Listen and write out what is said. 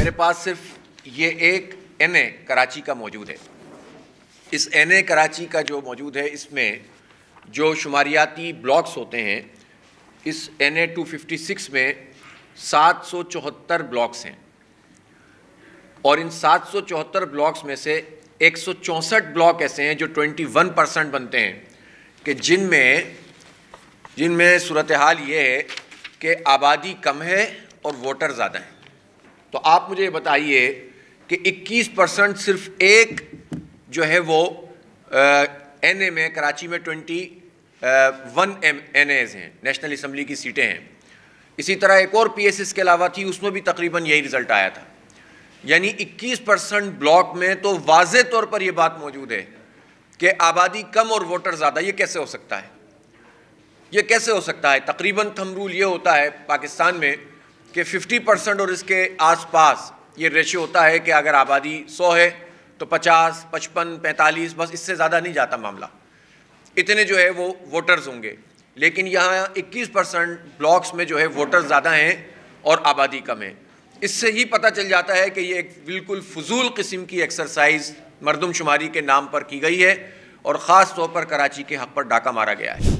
मेरे पास सिर्फ ये एक एन ए कराची का मौजूद है इस एन ए कराची का जो मौजूद है इसमें जो शुमारियाती ब्लॉक्स होते हैं इस N A two fifty six में सात सौ चौहत्तर ब्लॉक्स हैं और इन सात सौ चौहत्तर ब्लॉक्स में से एक सौ चौंसठ ब्लॉक ऐसे हैं जो ट्वेंटी वन परसेंट बनते हैं कि जिनमें जिनमें सूरत हाल ये है कि आबादी कम है और वोटर ज़्यादा हैं तो आप मुझे बताइए कि 21 परसेंट सिर्फ एक जो है वो एन ए में कराची में twenty one M N As हैं नेशनल असम्बली की सीटें हैं इसी तरह एक और पी एस एस के अलावा थी उसमें भी तकरीबन यही रिज़ल्ट आया था यानी 21 परसेंट ब्लॉक में तो वाज तौर पर यह बात मौजूद है कि आबादी कम और वोटर ज़्यादा ये कैसे हो सकता है ये कैसे हो सकता है तकरीबन थम रूल ये होता है पाकिस्तान में कि 50 परसेंट और इसके आसपास ये रेशियो होता है कि अगर आबादी 100 है तो 50, 55, 45 बस इससे ज़्यादा नहीं जाता मामला इतने जो है वो वोटर्स होंगे लेकिन यहाँ 21 परसेंट ब्लॉक्स में जो है वोटर्स ज़्यादा हैं और आबादी कम है इससे ही पता चल जाता है कि ये एक बिल्कुल फजूल किस्म की एक्सरसाइज मरदमशुमारी के नाम पर की गई है और ख़ास तौर पर कराची के हक पर डाका मारा गया है